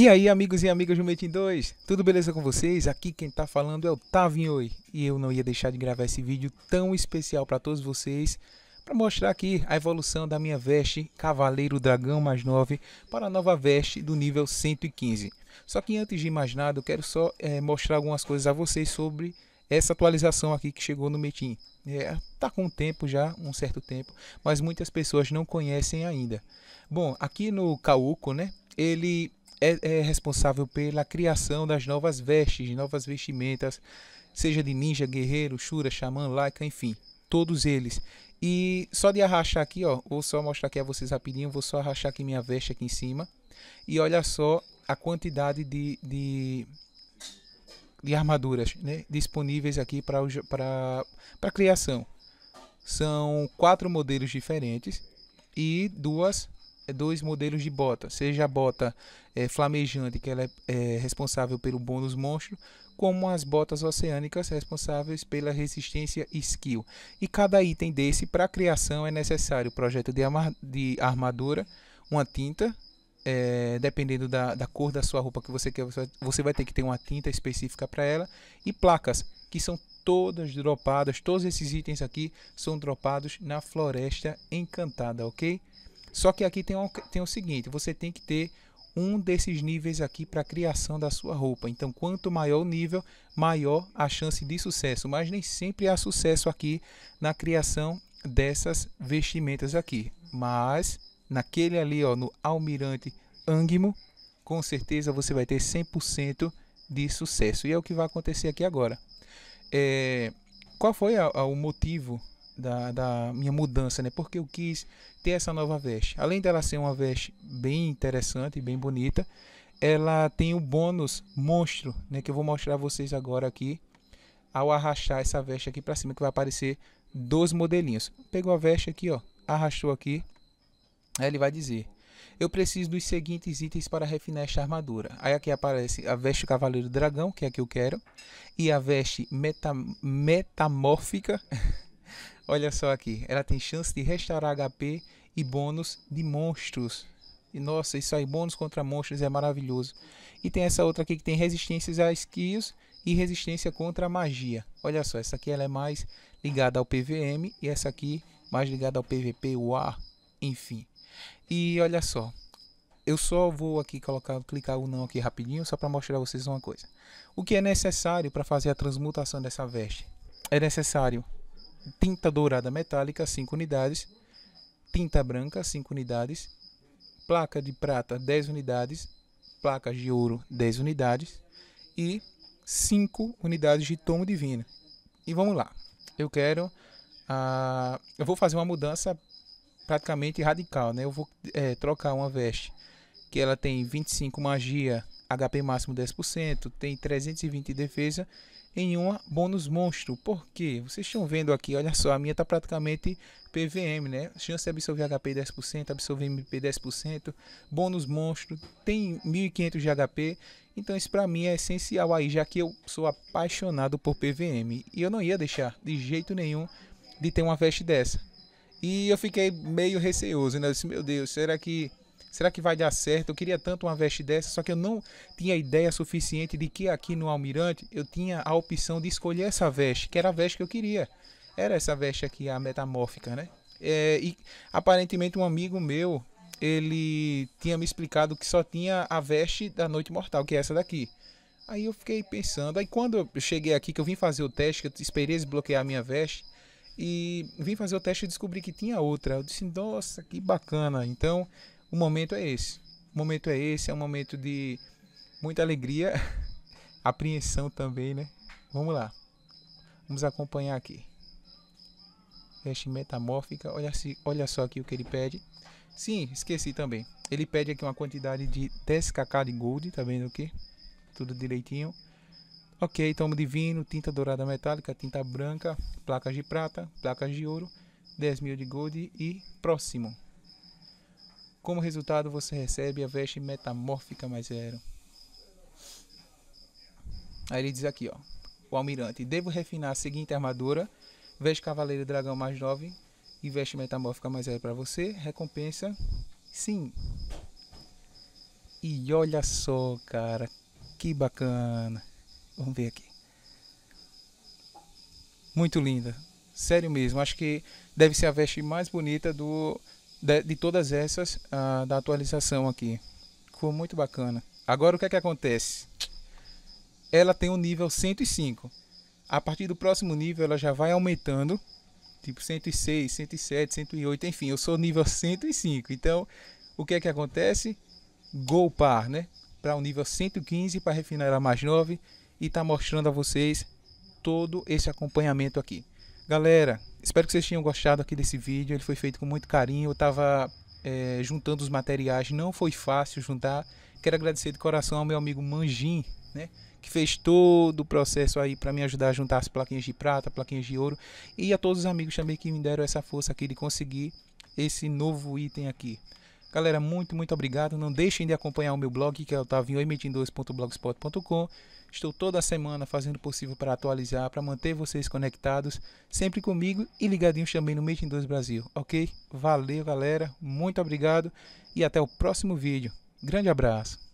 E aí, amigos e amigas do Metin 2, tudo beleza com vocês? Aqui quem tá falando é o Tavinhoi e eu não ia deixar de gravar esse vídeo tão especial para todos vocês para mostrar aqui a evolução da minha veste Cavaleiro Dragão mais 9 para a nova veste do nível 115. Só que antes de mais nada, eu quero só é, mostrar algumas coisas a vocês sobre essa atualização aqui que chegou no Metin. É, tá com um tempo já, um certo tempo, mas muitas pessoas não conhecem ainda. Bom, aqui no Cauco, né, ele é, é responsável pela criação das novas vestes, novas vestimentas, seja de ninja, guerreiro, shura, xamã, laica, enfim, todos eles. E só de arrachar aqui, ó, vou só mostrar aqui a vocês rapidinho, vou só arrachar aqui minha veste aqui em cima. E olha só a quantidade de, de, de armaduras né, disponíveis aqui para criação. São quatro modelos diferentes e duas é dois modelos de bota, seja a bota é, flamejante, que ela é, é responsável pelo bônus monstro, como as botas oceânicas responsáveis pela resistência skill. E cada item desse para criação é necessário projeto de, de armadura, uma tinta, é, dependendo da, da, cor da sua roupa que você quer, você vai ter que ter uma tinta específica para ela e placas que são todas dropadas, todos esses itens aqui são dropados na Floresta Encantada, ok? Só que aqui tem, um, tem o seguinte: você tem que ter um desses níveis aqui para a criação da sua roupa. Então, quanto maior o nível, maior a chance de sucesso. Mas nem sempre há sucesso aqui na criação dessas vestimentas aqui. Mas naquele ali, ó, no Almirante Ângimo com certeza você vai ter 100% de sucesso. E é o que vai acontecer aqui agora. É, qual foi a, a, o motivo da, da minha mudança, né? Porque eu quis ter essa nova veste. Além dela ser uma veste bem interessante e bem bonita, ela tem o um bônus monstro, né? Que eu vou mostrar a vocês agora aqui. Ao arrastar essa veste aqui para cima, que vai aparecer dois modelinhos. Pegou a veste aqui, ó, arrastou aqui. Aí ele vai dizer: Eu preciso dos seguintes itens para refinar esta armadura. Aí aqui aparece a veste Cavaleiro Dragão, que é a que eu quero, e a veste meta, metamórfica. Olha só aqui, ela tem chance de restaurar HP e bônus de monstros. E nossa, isso aí, bônus contra monstros é maravilhoso. E tem essa outra aqui que tem resistências a skills e resistência contra magia. Olha só, essa aqui ela é mais ligada ao PVM e essa aqui mais ligada ao PVP, o ar, enfim. E olha só, eu só vou aqui colocar, clicar o não aqui rapidinho só para mostrar a vocês uma coisa. O que é necessário para fazer a transmutação dessa veste? É necessário tinta dourada metálica, 5 unidades, tinta branca, 5 unidades, placa de prata, 10 unidades, placas de ouro, 10 unidades e 5 unidades de tomo divino. E vamos lá. Eu quero ah, eu vou fazer uma mudança praticamente radical, né? Eu vou é, trocar uma veste que ela tem 25 magia, HP máximo 10%, tem 320 defesa nenhuma, bônus monstro. Por quê? Vocês estão vendo aqui, olha só, a minha está praticamente PVM, né? Chance de absorver HP 10%, absorver MP 10%, bônus monstro, tem 1500 de HP. Então isso para mim é essencial aí, já que eu sou apaixonado por PVM. E eu não ia deixar de jeito nenhum de ter uma veste dessa. E eu fiquei meio receoso, né? Eu disse, meu Deus, será que Será que vai dar certo? Eu queria tanto uma veste dessa, só que eu não tinha ideia suficiente de que aqui no Almirante eu tinha a opção de escolher essa veste, que era a veste que eu queria. Era essa veste aqui, a metamórfica, né? É, e aparentemente um amigo meu, ele tinha me explicado que só tinha a veste da Noite Mortal, que é essa daqui. Aí eu fiquei pensando, aí quando eu cheguei aqui, que eu vim fazer o teste, que eu esperei desbloquear a minha veste, e vim fazer o teste e descobri que tinha outra. Eu disse, nossa, que bacana. Então, o momento é esse. O momento é esse, é um momento de muita alegria, apreensão também, né? Vamos lá. Vamos acompanhar aqui. Veste metamórfica, olha, se, olha só aqui o que ele pede. Sim, esqueci também. Ele pede aqui uma quantidade de 10kk de gold, tá vendo aqui? Tudo direitinho. Ok, tomo divino, tinta dourada metálica, tinta branca, placas de prata, placas de ouro, 10 mil de gold e próximo. Como resultado, você recebe a veste metamórfica mais zero. Aí ele diz aqui, ó. O almirante, devo refinar a seguinte armadura, veste cavaleiro dragão mais 9 e veste metamórfica mais zero para você. Recompensa, sim. E olha só, cara, que bacana. Vamos ver aqui. Muito linda. Sério mesmo, acho que deve ser a veste mais bonita do de, de todas essas ah, da atualização aqui. Ficou muito bacana. Agora o que é que acontece? Ela tem o um nível 105. A partir do próximo nível ela já vai aumentando. Tipo 106, 107, 108, enfim, eu sou nível 105. Então, o que é que acontece? Golpar, né? Para o um nível 115 para refinar a mais 9 e tá mostrando a vocês todo esse acompanhamento aqui. Galera, espero que vocês tenham gostado aqui desse vídeo. Ele foi feito com muito carinho. Eu estava é, juntando os materiais, não foi fácil juntar. Quero agradecer de coração ao meu amigo Manjin, né? Que fez todo o processo aí para me ajudar a juntar as plaquinhas de prata, plaquinhas de ouro. E a todos os amigos também que me deram essa força aqui de conseguir esse novo item aqui. Galera, muito, muito obrigado. Não deixem de acompanhar o meu blog, que é o tavinhoemitim2.blogspot.com. Estou toda semana fazendo o possível para atualizar, para manter vocês conectados, sempre comigo e ligadinhos também no Meeting 2 Brasil, ok? Valeu, galera. Muito obrigado e até o próximo vídeo. Grande abraço.